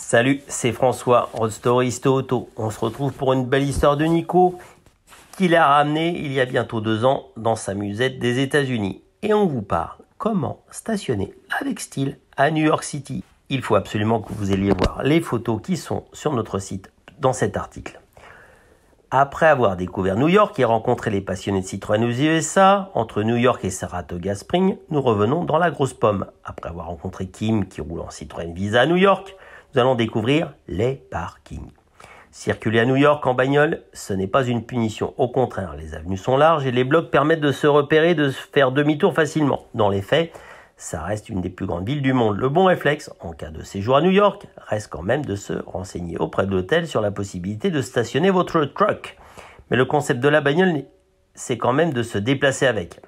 Salut, c'est François, Rodstoristo Auto. On se retrouve pour une belle histoire de Nico qu'il a ramené il y a bientôt deux ans dans sa musette des États-Unis. Et on vous parle comment stationner avec style à New York City. Il faut absolument que vous alliez voir les photos qui sont sur notre site dans cet article. Après avoir découvert New York et rencontré les passionnés de Citroën aux USA, entre New York et Saratoga Springs, nous revenons dans la grosse pomme. Après avoir rencontré Kim qui roule en Citroën Visa à New York, nous allons découvrir les parkings. Circuler à New York en bagnole, ce n'est pas une punition. Au contraire, les avenues sont larges et les blocs permettent de se repérer, de faire demi-tour facilement. Dans les faits, ça reste une des plus grandes villes du monde. Le bon réflexe, en cas de séjour à New York, reste quand même de se renseigner auprès de l'hôtel sur la possibilité de stationner votre truck. Mais le concept de la bagnole, c'est quand même de se déplacer avec.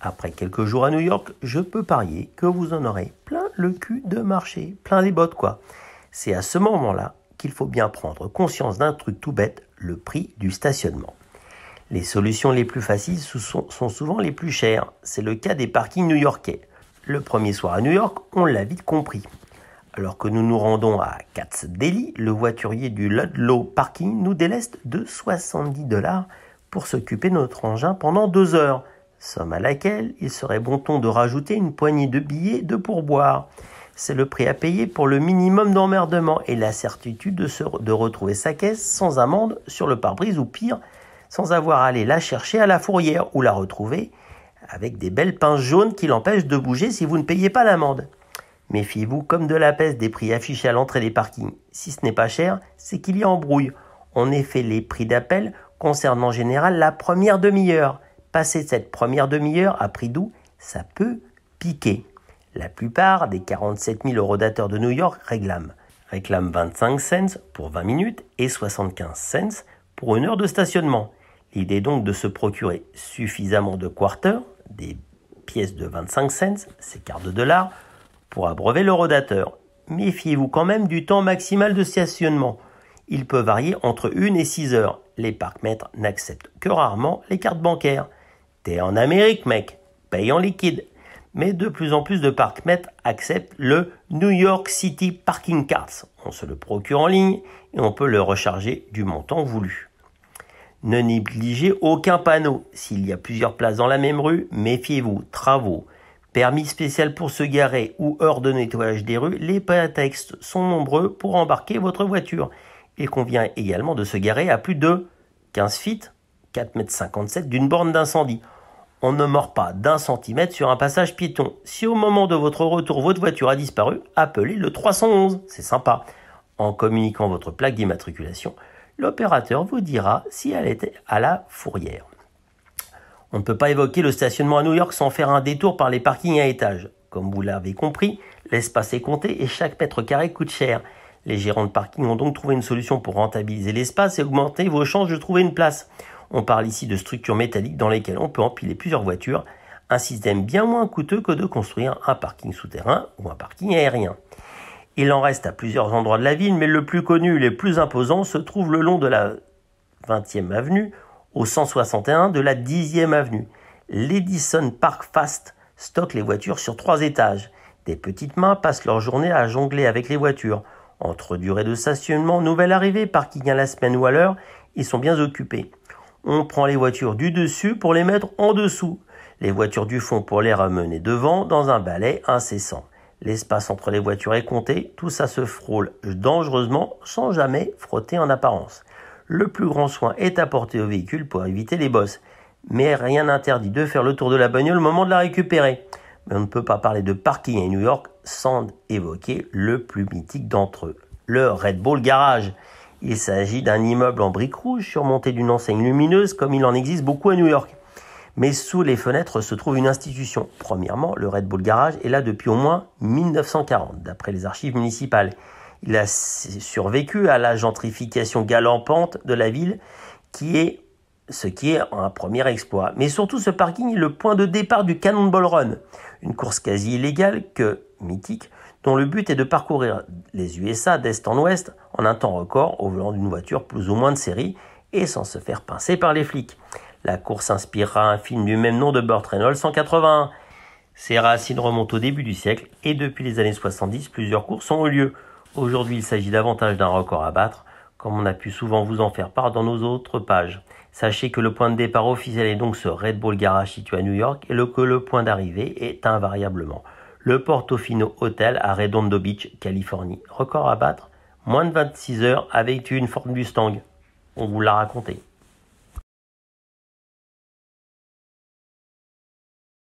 Après quelques jours à New York, je peux parier que vous en aurez plein le cul de marché, plein les bottes quoi. C'est à ce moment-là qu'il faut bien prendre conscience d'un truc tout bête, le prix du stationnement. Les solutions les plus faciles sont souvent les plus chères. C'est le cas des parkings new-yorkais. Le premier soir à New York, on l'a vite compris. Alors que nous nous rendons à Katz Delhi, le voiturier du Ludlow Parking nous déleste de 70 dollars pour s'occuper de notre engin pendant deux heures, somme à laquelle il serait bon ton de rajouter une poignée de billets de pourboire. C'est le prix à payer pour le minimum d'emmerdement et la certitude de, de retrouver sa caisse sans amende sur le pare-brise ou pire, sans avoir à aller la chercher à la fourrière ou la retrouver avec des belles pinces jaunes qui l'empêchent de bouger si vous ne payez pas l'amende. Méfiez-vous comme de la peste des prix affichés à l'entrée des parkings. Si ce n'est pas cher, c'est qu'il y a embrouille. En effet, les prix d'appel concernent en général la première demi-heure. Passer cette première demi-heure à prix doux, ça peut piquer. La plupart des 47 000 rodateurs de New York réclament. Réclament 25 cents pour 20 minutes et 75 cents pour une heure de stationnement. L'idée donc de se procurer suffisamment de quarters, des pièces de 25 cents, ces quarts de dollars, pour abreuver le rodateur. Méfiez-vous quand même du temps maximal de stationnement. Il peut varier entre 1 et 6 heures. Les parcs-mètres n'acceptent que rarement les cartes bancaires. T'es en Amérique, mec. Paye en liquide mais de plus en plus de parkmètres acceptent le New York City Parking Cards. On se le procure en ligne et on peut le recharger du montant voulu. Ne négligez aucun panneau. S'il y a plusieurs places dans la même rue, méfiez-vous. Travaux, permis spécial pour se garer ou heure de nettoyage des rues, les prétextes sont nombreux pour embarquer votre voiture. Il convient également de se garer à plus de 15 feet, 4,57 m d'une borne d'incendie on ne mord pas d'un centimètre sur un passage piéton. Si au moment de votre retour votre voiture a disparu, appelez le 311, c'est sympa. En communiquant votre plaque d'immatriculation, l'opérateur vous dira si elle était à la fourrière. On ne peut pas évoquer le stationnement à New York sans faire un détour par les parkings à étage. Comme vous l'avez compris, l'espace est compté et chaque mètre carré coûte cher. Les gérants de parking ont donc trouvé une solution pour rentabiliser l'espace et augmenter vos chances de trouver une place. On parle ici de structures métalliques dans lesquelles on peut empiler plusieurs voitures, un système bien moins coûteux que de construire un parking souterrain ou un parking aérien. Il en reste à plusieurs endroits de la ville, mais le plus connu et le plus imposant se trouve le long de la 20e avenue au 161 de la 10e avenue. L'Edison Park Fast stocke les voitures sur trois étages. Des petites mains passent leur journée à jongler avec les voitures. Entre durée de stationnement, nouvelle arrivée, parking à la semaine ou à l'heure, ils sont bien occupés on prend les voitures du dessus pour les mettre en dessous, les voitures du fond pour les ramener devant dans un balai incessant. L'espace entre les voitures est compté, tout ça se frôle dangereusement sans jamais frotter en apparence. Le plus grand soin est apporté au véhicule pour éviter les bosses, mais rien n'interdit de faire le tour de la bagnole au moment de la récupérer. Mais on ne peut pas parler de parking à New York sans évoquer le plus mythique d'entre eux, le Red Bull Garage. Il s'agit d'un immeuble en briques rouges surmonté d'une enseigne lumineuse comme il en existe beaucoup à New York. Mais sous les fenêtres se trouve une institution. Premièrement, le Red Bull Garage est là depuis au moins 1940, d'après les archives municipales. Il a survécu à la gentrification galopante de la ville, qui est ce qui est un premier exploit. Mais surtout, ce parking est le point de départ du Cannonball Run, une course quasi illégale que, mythique, dont le but est de parcourir les USA d'est en ouest en un temps record au volant d'une voiture plus ou moins de série et sans se faire pincer par les flics. La course inspirera un film du même nom de Burt Reynolds 181. Ses racines remontent au début du siècle et depuis les années 70, plusieurs courses ont eu lieu. Aujourd'hui, il s'agit davantage d'un record à battre, comme on a pu souvent vous en faire part dans nos autres pages. Sachez que le point de départ officiel est donc ce Red Bull Garage situé à New York et que le point d'arrivée est invariablement le Portofino Hotel à Redondo Beach, Californie. Record à battre, moins de 26 heures avec une Ford Mustang. On vous l'a raconté.